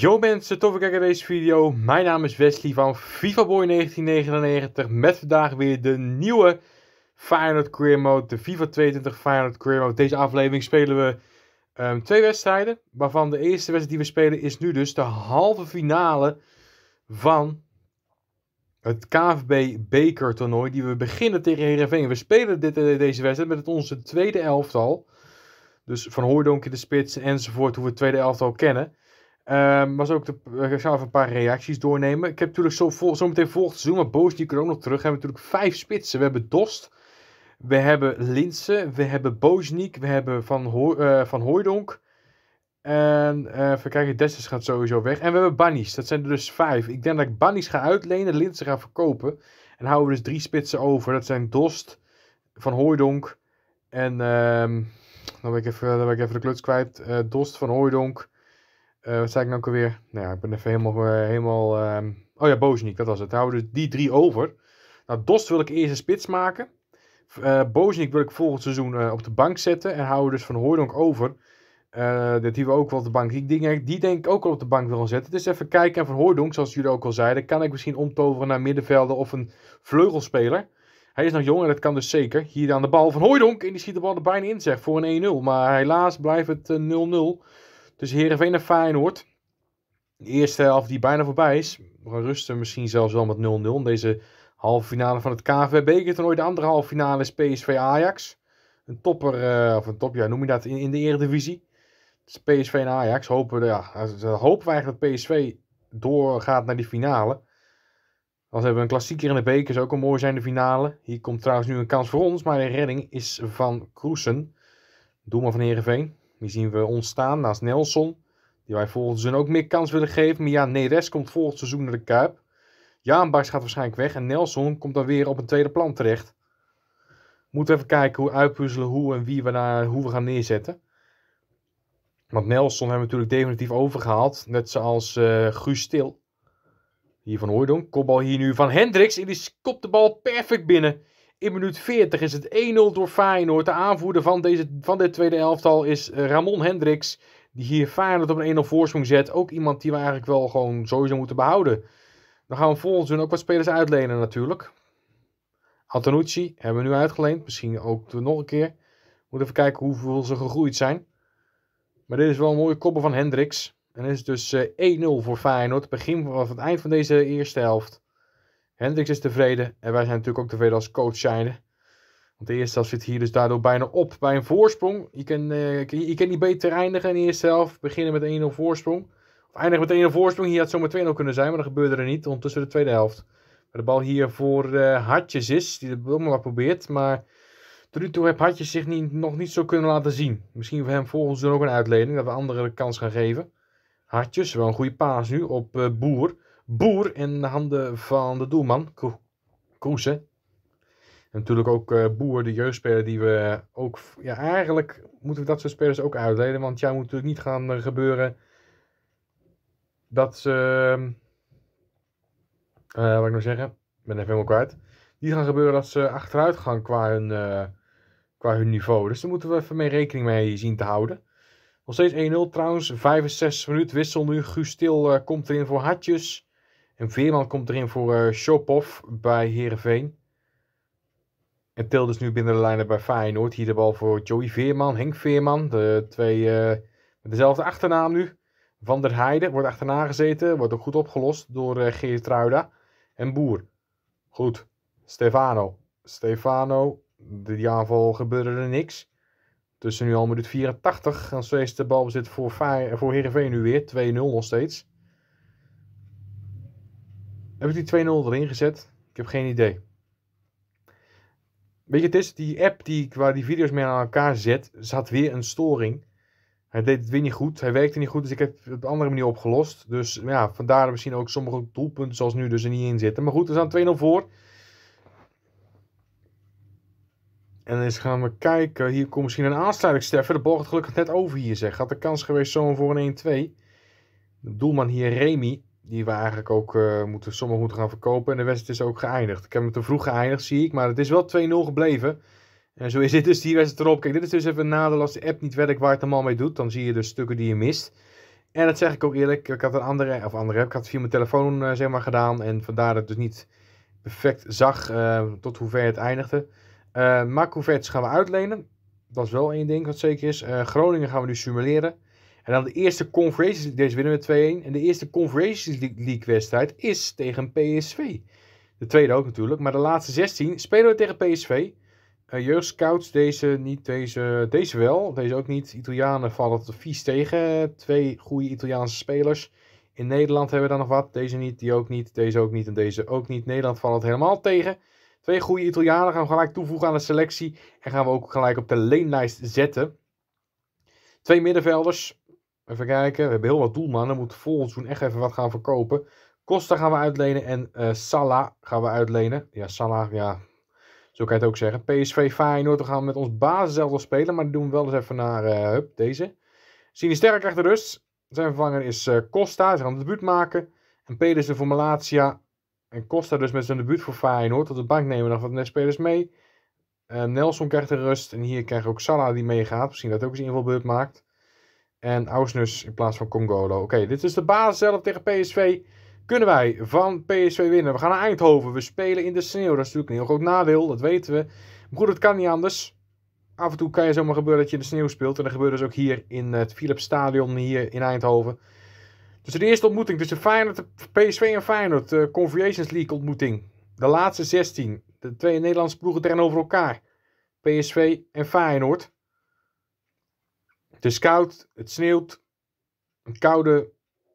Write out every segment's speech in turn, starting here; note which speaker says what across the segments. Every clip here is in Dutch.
Speaker 1: Yo mensen, tof kijken naar deze video. Mijn naam is Wesley van FIFA Boy 1999 met vandaag weer de nieuwe Feyenoord Career Mode, de FIFA 22 Feyenoord Career Mode. Deze aflevering spelen we ehm, twee wedstrijden, waarvan de eerste wedstrijd die we spelen is nu dus de halve finale van het KVB Beker toernooi die we beginnen tegen Heerenveen. We spelen dit, eh, deze wedstrijd met het onze tweede elftal. Dus van Hooijdonk in de spits enzovoort, hoe we het tweede elftal kennen. Ehm, maar ook de, ik zal even een paar reacties doornemen. Ik heb natuurlijk zo, vol, zo meteen volgend seizoen, maar Boos die ook nog terug. We hebben natuurlijk vijf spitsen. We hebben Dost, we hebben Linse, we hebben Boznik, we hebben Van, Ho eh, van Hooydonk. En uh, even kijken, Dessus gaat sowieso weg. En we hebben Bannies, dat zijn er dus vijf. Ik denk dat ik Bannies ga uitlenen, Linsen ga verkopen. En houden we dus drie spitsen over. Dat zijn Dost, Van Hooydonk en... Ehm, dan ben, ik even, dan ben ik even de kluts kwijt. Eh, Dost, Van Hooydonk... Eh, wat zei ik nou alweer? Nou ja, ik ben even helemaal... Eh, helemaal ehm, Oh ja, Bozeniek, dat was het. houden we dus die drie over. Nou, Dost wil ik eerst een spits maken. Uh, wil ik volgend seizoen op de bank zetten. En houden we dus Van Hooydonk over. dat die we ook wel op de bank... Die, die, die denk ik ook wel op de bank willen zetten. Dus even kijken. En Van Hooydonk, zoals jullie ook al zeiden... kan ik misschien omtoveren naar middenvelder of een vleugelspeler. Hij is nog jong en dat kan dus zeker. Hier aan de bal van Hooydonk. En die schiet de bal er bijna in, zeg. Voor een 1-0. Maar helaas blijft het 0-0. Dus Heerenveen en Feyenoord. De eerste helft die bijna voorbij is. We rusten misschien zelfs wel met 0-0 deze halve finale van het KNVB bekertoernooi. De andere halve finale is PSV Ajax. Een topper, eh, of een top, ja, noem je dat, in, in de Eredivisie. Dus PSV en Ajax hopen, ja, nou, hopen we eigenlijk dat PSV doorgaat naar die finale. Dan hebben we een klassieker in de beker, zou ook een mooi zijn de finale. Hier komt trouwens nu een kans voor ons, maar de redding is van Kroesen. maar van Heerenveen. Die zien we ontstaan naast Nelson, die wij volgens hun ook meer kans willen geven. Maar ja, Neres komt volgend seizoen naar de Kuip. Jaan Baks gaat waarschijnlijk weg en Nelson komt dan weer op een tweede plan terecht. Moeten even kijken hoe uitpuzzelen hoe en wie we, daar, hoe we gaan neerzetten. Want Nelson hebben we natuurlijk definitief overgehaald. Net zoals uh, Guus Stil. Hier van Hooydonk. Kopbal hier nu van Hendricks. En die kopt de bal perfect binnen. In minuut 40 is het 1-0 door Feyenoord. De aanvoerder van, deze, van dit tweede elftal is eh, Ramon Hendricks. Die hier Feyenoord op een 1-0 voorsprong zet. Ook iemand die we eigenlijk wel gewoon sowieso moeten behouden. Dan gaan we volgens hun ook wat spelers uitlenen natuurlijk. Antonucci hebben we nu uitgeleend. Misschien ook nog een keer. Moeten even kijken hoeveel ze gegroeid zijn. Maar dit is wel een mooie koppel van Hendricks. En is dus 1-0 eh, voor Feyenoord. Begin van het eind van deze eerste helft. Hendricks is tevreden en wij zijn natuurlijk ook tevreden als coach zijnde. Want de eerste helft zit hier dus daardoor bijna op bij een voorsprong. Je kan, eh, je, kan niet beter eindigen in de eerste helft. Beginnen met 1-0 voorsprong. Of eindigen met 1-0 voorsprong. Hier had zomaar 2-0 kunnen zijn, maar dat gebeurde er niet. Ondertussen de tweede helft. Maar de bal hier voor eh, Hartjes is, die de bal maar probeert. Maar tot nu toe heeft Hartjes zich niet, nog niet zo kunnen laten zien. Misschien voor hem volgens dan ook een uitleiding dat we anderen de kans gaan geven. Hartjes, wel een goede paas nu op eh, Boer. Boer in de handen van de doelman, Kroese. En natuurlijk ook eh, Boer, de jeugdspeler die we ook... Ja, eigenlijk moeten we dat soort spelers ook uitleden. Want jij moet natuurlijk niet gaan eh, gebeuren dat ze... Ehm, eh, wat wat ik nog zeggen? Ik ben even helemaal kwijt. Die gaan gebeuren dat ze achteruit gaan qua hun, qua hun niveau. Dus daar moeten we even mee rekening mee zien te houden. Nog steeds 1-0 trouwens. 65 minuten wissel nu. Guus Stil komt erin voor Hartjes. En Veerman komt erin voor uh, bij Heerenveen. En Til dus nu binnen de lijnen bij Feyenoord. Hier de bal voor Joey Veerman, Henk Veerman. De twee eh, met dezelfde achternaam nu. Van der Heijden wordt achterna gezeten. Wordt ook goed opgelost door uh, Geert En Boer. Goed. Stefano. Stefano. de aanval gebeurde er niks. Tussen nu al minuut 84. En steeds de bal bezit voor, Fey voor Heerenveen nu weer. 2-0 nog steeds. Heb ik die 2-0 erin gezet? Ik heb geen idee. Weet je, het is die app die, waar die video's mee aan elkaar zet, zat weer een storing. Hij deed het weer niet goed. Hij werkte niet goed, dus ik heb het op een andere manier opgelost. Dus ja, vandaar misschien ook sommige doelpunten zoals nu dus er niet in zitten. Maar goed, we staan 2-0 voor. En eens gaan we kijken. Hier komt misschien een aansluiting, Steffen. De bal gaat gelukkig net over hier, zeg. Had de kans geweest zo'n voor een 1-2. De doelman hier, Remy die we eigenlijk ook uh, moeten, sommigen moeten gaan verkopen. En de wedstrijd is ook geëindigd. Ik heb hem te vroeg geëindigd, zie ik. Maar het is wel 2-0 gebleven. En zo is dit dus die wedstrijd erop. Kijk, dit is dus even een nadeel als de app niet werkt waar het allemaal mee doet. Dan zie je dus stukken die je mist. En dat zeg ik ook eerlijk. Ik had een andere, of andere app. Ik had via mijn telefoon eh, zeg maar gedaan. En vandaar dat ik dus niet perfect zag uh, tot hoever het eindigde. Uh, gaan we uitlenen. Dat is wel één ding wat zeker is. Groningen gaan we nu simuleren. En dan de eerste Conference League, deze winnen we 2-1. En de eerste Conference League wedstrijd is tegen PSV. De tweede ook natuurlijk, maar de laatste 16 spelen we tegen PSV. Uh, eh, jeugdscouts, deze niet, deze, deze wel, deze ook niet. Italianen vallen het vies tegen. Twee goede Italiaanse spelers. In Nederland hebben we dan nog wat. Deze niet, die ook niet, deze ook niet en deze ook niet. Nederland valt het helemaal tegen. Twee goede Italianen gaan we gelijk toevoegen aan de selectie. En gaan we ook gelijk op de leenlijst zetten. Twee middenvelders. Even kijken. We hebben heel wat doelmannen. Moeten volgens seizoen echt even wat gaan verkopen. Costa gaan we uitlenen en uh, Salah gaan we uitlenen. Ja, Salah, ja, zo kan je het ook zeggen. PSV Feyenoord, we gaan met ons basis zelf spelen, maar we doen we wel eens even naar eh, hup, deze. Sinisterra krijgt de rust. Zijn vervanger is eh, Costa, ze gaan het debuut maken. En Pedersen voor Malatia. En Costa dus met zijn debuut voor Feyenoord. Tot de bank nemen nog wat spelers mee. Nelson krijgt de rust. En hier krijgt ook Salah die meegaat. Misschien dat ook eens invalbeurt maakt. En Ausnus in plaats van Congolo. Oké, dit is de basis zelf tegen PSV. Kunnen wij van PSV winnen? We gaan naar Eindhoven. We spelen in de sneeuw. Dat is natuurlijk een heel groot nadeel. Dat weten we. Maar goed, het kan niet anders. Af en toe kan je zomaar gebeuren dat je in de sneeuw speelt. En dat gebeurt dus ook hier in het Philips Stadion hier in Eindhoven. Dus de eerste ontmoeting tussen Feyenoord, PSV en Feyenoord. De Conviations League ontmoeting. De laatste 16. De twee Nederlandse ploegen tegenover elkaar. PSV en Feyenoord. Het is koud, het sneeuwt. Een koude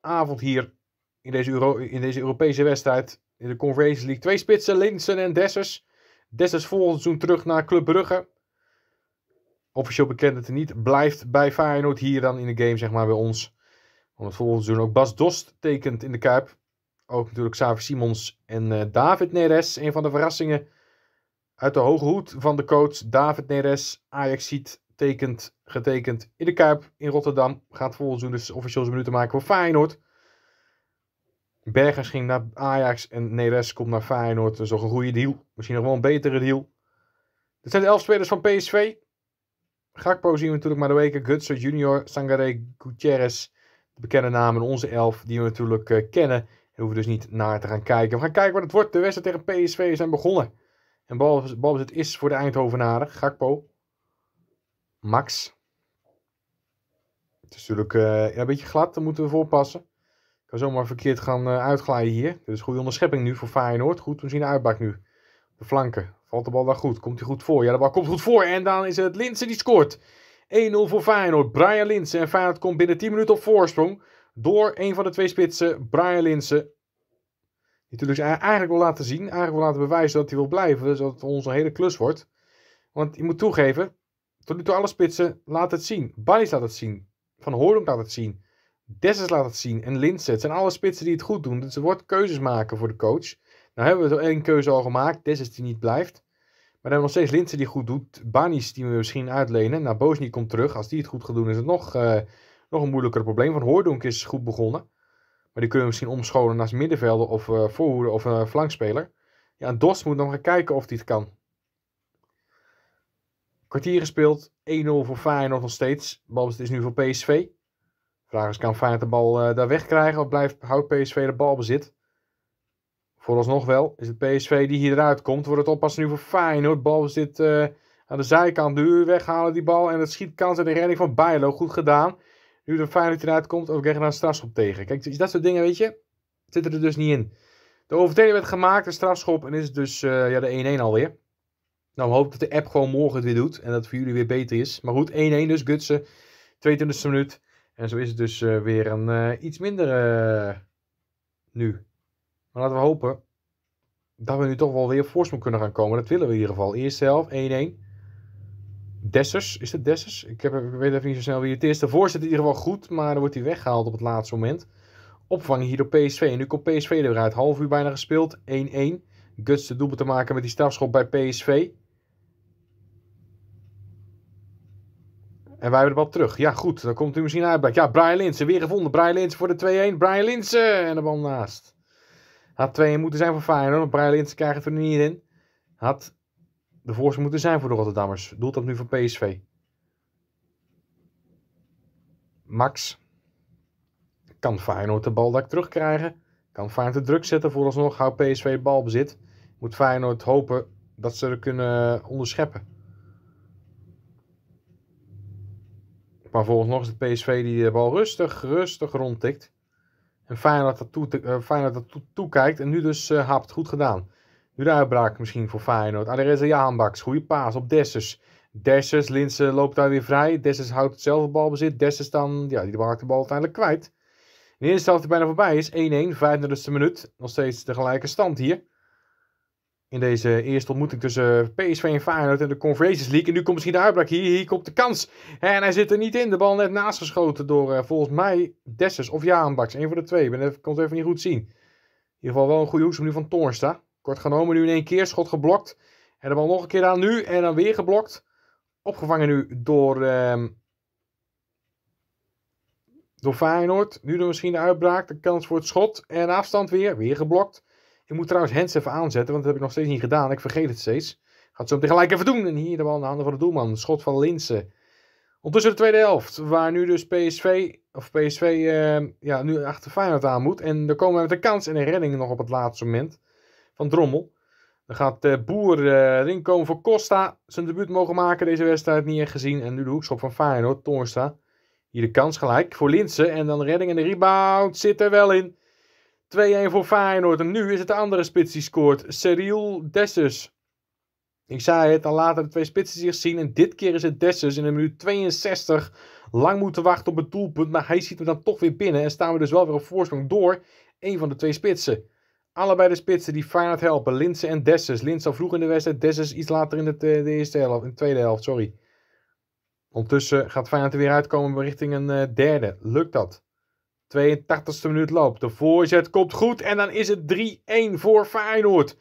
Speaker 1: avond hier in deze, in deze Europese wedstrijd in de Conference League. Twee spitsen, Linsen en Dessers. Dessers volgend seizoen terug naar Club Brugge. Officieel bekend het hij niet blijft bij Feyenoord hier dan in de game, zeg maar, bij ons. Want volgend seizoen ook Bas Dost tekent in de Kuip. Ook natuurlijk Xavier Simons en eh, David Neres. Een van de verrassingen uit de hoge hoed van de coach David Neres. Ajax ziet tekent, getekend in de Kuip in Rotterdam. Gaat volgens doen dus officieel zijn minuten maken voor Feyenoord. Bergers ging naar Ajax en Neres komt naar Feyenoord. Dat is toch een goede deal. Misschien nog wel een betere deal. Dit zijn de elf spelers van PSV. Gakpo zien we natuurlijk maar de weken. Gutser Junior, Sangare, Gutierrez. De bekende namen, onze elf, die we natuurlijk eh, kennen. Daar hoeven we dus niet naar te gaan kijken. We gaan kijken wat het wordt. De wedstrijd tegen PSV zijn begonnen. En balbezit is voor de Eindhovenaren. Gakpo max. Het is natuurlijk eh, een beetje glad, daar moeten we voor passen. Kan zomaar verkeerd gaan uh, uitglijden hier. is goede onderschepping nu voor Feyenoord. Goed, we zien de uitbak nu. De flanken. Valt de bal daar goed? Komt hij goed voor? Ja, de bal komt goed voor. En dan is het Linsen die scoort. 1-0 voor Feyenoord. Brian Linsen. En Feyenoord komt binnen 10 minuten op voorsprong. Door een van de twee spitsen, Brian Linsen. Die natuurlijk eh, eigenlijk wil laten zien, eigenlijk wil laten bewijzen dat hij wil blijven. Zodat het ons een hele klus wordt. Want je moet toegeven, tot nu toe alle spitsen laat het zien. Bani's laat het zien. Van Hoordonk laat het zien. Dessus laat het zien. En Lindset. Het zijn alle spitsen die het goed doen. Dus er wordt keuzes maken voor de coach. Nou hebben we er één keuze al gemaakt. Dessus die niet blijft. Maar dan nog steeds Linsen die goed doet. Banis die we misschien uitlenen. Nou, Bosni komt terug. Als die het goed gaat doen, is het nog, eh, nog een moeilijker probleem. Van Hoordonk is goed begonnen. Maar die kunnen we misschien omscholen naast middenvelder of uh, voorhoede of uh, flankspeler. Ja, en Dos moet nog gaan kijken of hij het kan. Kwartier gespeeld, 1-0 voor Feyenoord nog steeds. Balbezit is nu voor PSV. Vraag is, kan Feyenoord de bal uh, daar wegkrijgen of blijft, houdt PSV de balbezit? Vooralsnog wel is het PSV die hieruit komt. Wordt het oppassen nu voor Feyenoord. Balbezit uh, eh, aan de zijkant. duur weghalen die bal en het schiet kans en de redding van Bijlo. Goed gedaan. Nu de Feyenoord eruit komt, ook krijgen een strafschop tegen. Kijk, dus dat soort dingen, weet je, zitten er dus niet in. De overtreding werd gemaakt, een strafschop en is het dus eh, ja, de 1-1 alweer. Nou, we hopen dat de app gewoon morgen het weer doet. En dat het voor jullie weer beter is. Maar goed, 1-1 dus, Gutsen. 22e minuut. En zo is het dus eh, weer een eh, iets minder eh, nu. Maar laten we hopen dat we nu toch wel weer op kunnen gaan komen. Dat willen we in ieder geval. Eerste helft, 1-1. Dessers, is het Dessers? Ik, heb, weet even niet zo snel wie het is. De voorzet in ieder geval goed, maar dan wordt hij weggehaald op het laatste moment. Opvang hier door PSV. En nu komt PSV eruit. Half uur bijna gespeeld, 1-1. Guts de doelpunt te maken met die strafschop bij PSV. En wij hebben de bal terug. Ja, goed. Dan komt u misschien uit. Ja, Brian Linsen. Weer gevonden. Brian Linsen voor de 2-1. Brian Linsen. En de bal naast. Had 2-1 moeten zijn voor Feyenoord. Brian Linsen krijgt het er niet in. Had de voorste moeten zijn voor de Rotterdammers. Doelt dat nu voor PSV. Max. Kan Feyenoord de bal daar terugkrijgen? Kan Feyenoord de druk zetten vooralsnog? Houdt PSV bal bezit. Moet Feyenoord hopen dat ze er kunnen onderscheppen. Maar volgens nog is het PSV die de eh, bal rustig, rustig rondtikt. En Feyenoord dat, toe, uh, dat toekijkt en nu dus uh, eh, hapt. Goed gedaan. Nu de uitbraak misschien voor Feyenoord. de Jaanbaks, goede paas op Dessers. Dessers, Linsen loopt daar weer vrij. Dessers houdt hetzelfde balbezit. Dessers dan, ja, die maakt de bal uiteindelijk kwijt. de eerste helft die bijna voorbij is. 1-1, 35e minuut. Nog steeds de gelijke stand hier in deze eerste ontmoeting tussen PSV en Feyenoord en de Conference League. En nu komt misschien de uitbraak. Hier, hier komt de kans. En hij zit er niet in. De bal net naast geschoten door eh, volgens mij Dessers of Jaanbaks. Een van de twee. Ik kon het even niet goed zien. In ieder geval wel een goede hoeksom nu van Toornsta. Kort genomen nu in één keer. Schot geblokt. En de bal nog een keer aan nu. En dan weer geblokt. Opgevangen nu door, ehm, door Feyenoord. Nu dan misschien de uitbraak. De kans voor het schot. En afstand weer. Weer geblokt. Ik moet trouwens Hens even aanzetten, want dat heb ik nog steeds niet gedaan. Ik vergeet het steeds. Gaat zo hem gelijk even doen. En hier de bal in de handen van de doelman. Schot van Linsen. Ondertussen de tweede helft, waar nu dus PSV, of PSV ehm, ja, nu achter Feyenoord aan moet. En dan komen we met een kans en een redding nog op het laatste moment van Drommel. Dan gaat de eh, Boer uh, erin voor Costa. Zijn debuut mogen maken deze wedstrijd, niet echt gezien. En nu de hoekschop van Feyenoord, Toornstra. Hier de kans gelijk voor Linsen. En dan de redding en de rebound zit er wel in. 2-1 voor Feyenoord. En nu is het de andere spits die scoort. Cyril Dessus. Ik zei het, dan laten de twee spitsen zich zien. En dit keer is het Dessus in de minuut 62. Lang moeten wachten op het doelpunt. Maar hij ziet hem dan toch weer binnen. En staan we dus wel weer op voorsprong door. Een van de twee spitsen. Allebei de spitsen die Feyenoord helpen. Linse en Dessus. Linse al vroeg in de wedstrijd. Dessus iets later in de, eh, de, eerste helft. In de tweede helft, sorry. Ondertussen gaat Feyenoord er weer uitkomen richting een eh, derde. Lukt dat? 82e minuut loopt. De voorzet komt goed en dan is het 3-1 voor Feyenoord.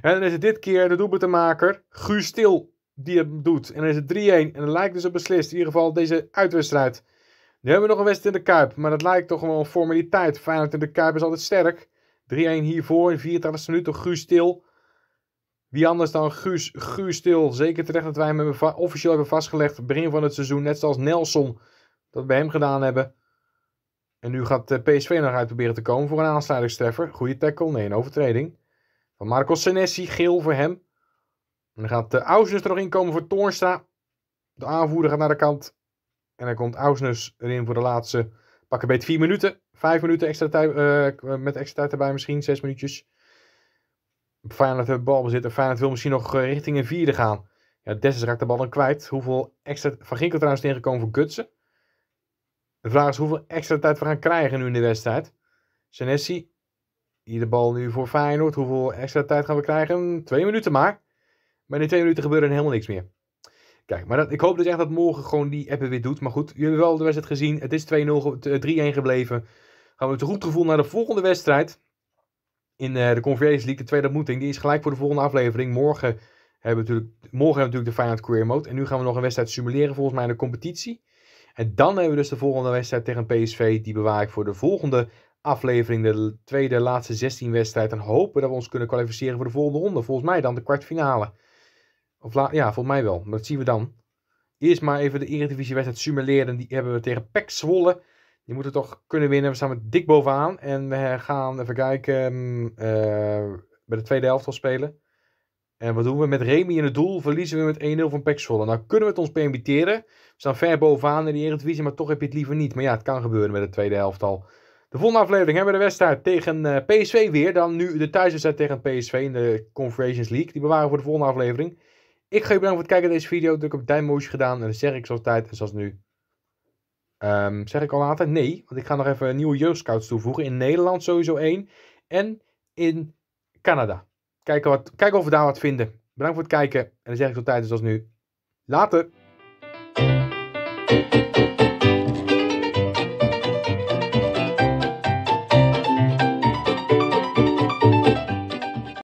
Speaker 1: En dan is het dit keer de doelpuntenmaker Guus Stil die het doet. En dan is het 3-1 en dan lijkt dus op beslist. In ieder geval deze uitwedstrijd. Nu hebben we nog een wedstrijd in de Kuip, maar dat lijkt toch gewoon een formaliteit. Feyenoord in de Kuip is altijd sterk. 3-1 hiervoor in 84 minuut door Guus Stil. Wie anders dan Guus, Guus Stil. Zeker terecht dat wij hem officieel hebben vastgelegd. Begin van het seizoen, net zoals Nelson. Dat we bij hem gedaan hebben. En nu gaat eh, PSV nog uit proberen te komen voor een aansluitingstreffer. Goede tackle, nee, een overtreding. Van Marco Senesi, geel voor hem. En dan gaat eh, Ausnus er nog in komen voor Toornstra. De aanvoerder gaat naar de kant. En dan komt Ausnus erin voor de laatste, pakken beetje vier minuten. vijf minuten extra tijd, eh, met extra tijd erbij misschien, zes minuutjes. Feyenoord heeft bal bezit. Feyenoord wil misschien nog richting een vierde gaan. Ja, Dessus raakt de bal dan kwijt. Hoeveel extra... Van Ginkel trouwens tegengekomen voor Gutsen. De vraag is hoeveel extra tijd we gaan krijgen nu in de wedstrijd. Senesi, hier de bal nu voor Feyenoord. Hoeveel extra tijd gaan we krijgen? Twee minuten maar. Maar in twee minuten gebeurt er helemaal niks meer. Kijk, maar ik hoop dus echt dat morgen gewoon die app weer doet. Maar goed, jullie hebben wel de wedstrijd gezien. Het is 2-0, 3-1 eh, gebleven. Gaan we met een goed gevoel naar de volgende wedstrijd. In eh, de Conference League, de tweede ontmoeting. Die is gelijk voor de volgende aflevering. Morgen hebben we natuurlijk, morgen hebben we natuurlijk de Feyenoord Career Mode. En nu gaan we nog een wedstrijd simuleren volgens mij in de competitie. En dan hebben we dus de volgende wedstrijd tegen PSV. Die bewaar ik voor de volgende aflevering. De tweede, laatste 16 wedstrijd. En hopen dat we ons kunnen kwalificeren voor de volgende ronde. Volgens mij dan de kwartfinale. Of ja, volgens mij wel. Maar dat zien we dan. Eerst maar even de Eredivisie-wedstrijd simuleren. Die hebben we tegen PEC Zwolle. Die moeten toch kunnen winnen. We staan met dik bovenaan. En we gaan even kijken. Uh, bij de tweede helft al spelen. En wat doen we met Remy in het doel? Verliezen we met 1-0 van Pek Nou kunnen we het ons permitteren. We staan ver bovenaan in de Eredivisie, maar toch heb je het liever niet. Maar ja, het kan gebeuren met de tweede helft al. De volgende aflevering hebben we de wedstrijd tegen eh, PSV weer. Dan nu de thuiswedstrijd tegen PSV in de Conference League. Die bewaren we voor de volgende aflevering. Ik ga je bedanken voor het kijken naar deze video. Druk op duimpje gedaan. En dat zeg ik zoals tijd en zoals nu. Ehm, zeg ik al later? Nee. Want ik ga nog even nieuwe jeugdscouts toevoegen. In Nederland sowieso één. En in Canada. Kijken, wat, kijken of we daar wat vinden. Bedankt voor het kijken. En dan zeg ik tot tijdens als nu. Later!